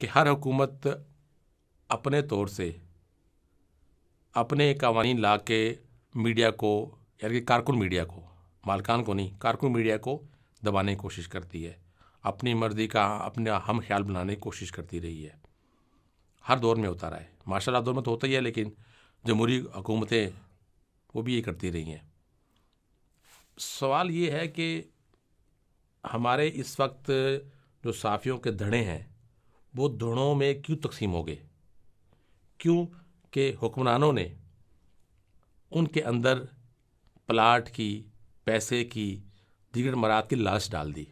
कि हर हुकूमत अपने तौर से अपने कवानी ला के मीडिया को यानी कि कारकुन मीडिया को मालकान को नहीं कारकुन मीडिया को दबाने की कोशिश करती है अपनी मर्ज़ी का अपना हम ख्याल बनाने की कोशिश करती रही है हर दौर में होता रहा है माशा दौर में तो होता ही है लेकिन जमहूरी हुकूमतें वो भी ये करती रही हैं सवाल ये है कि हमारे इस वक्त जो साफ़ियों के धड़े हैं वो दोनों में क्यों तकसीम हो गए क्यों के हुक्मरानों ने उनके अंदर प्लाट की पैसे की दीगर मरात की लालच डाल दी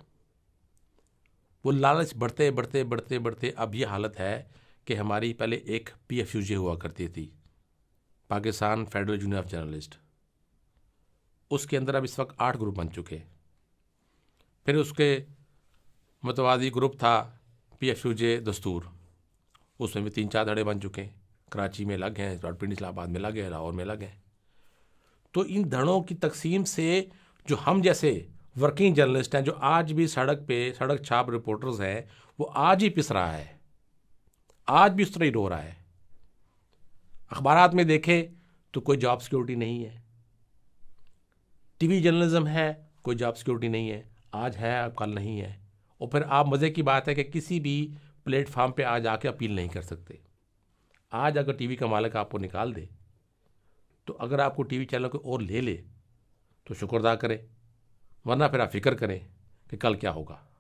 वो लालच बढ़ते बढ़ते बढ़ते बढ़ते अब ये हालत है कि हमारी पहले एक पी एफ यू हुआ करती थी Pakistan federal union of journalist उसके अंदर अब इस वक्त आठ ग्रुप बन चुके फिर उसके मतवादी ग्रुप था P F U J Dastoor उसमें भी तीन चार धड़े बन चुके हैं कराची में अलग हैं रावलपिंडी इस्लाबाद में अलग है लाहौर में अलग है तो इन धड़ों की तकसीम से जो हम जैसे वर्किंग जर्नलिस्ट हैं जो आज भी सड़क पे सड़क छाप रिपोर्टर्स हैं वो आज ही पिस रहा है आज भी उस तरह ही रो रहा है अखबार में देखें तो कोई जॉब सिक्योरिटी नहीं है टीवी जर्नलिज्म है कोई जॉब सिक्योरिटी नहीं है आज है कल नहीं है और फिर आप मज़े की बात है कि किसी भी प्लेटफार्म पे आज आके अपील नहीं कर सकते आज अगर टीवी का मालिक आपको निकाल दे तो अगर आपको टीवी चैनल को और ले ले तो शुक्र अदा करें वरना फिर आप फिक्र करें कि कल क्या होगा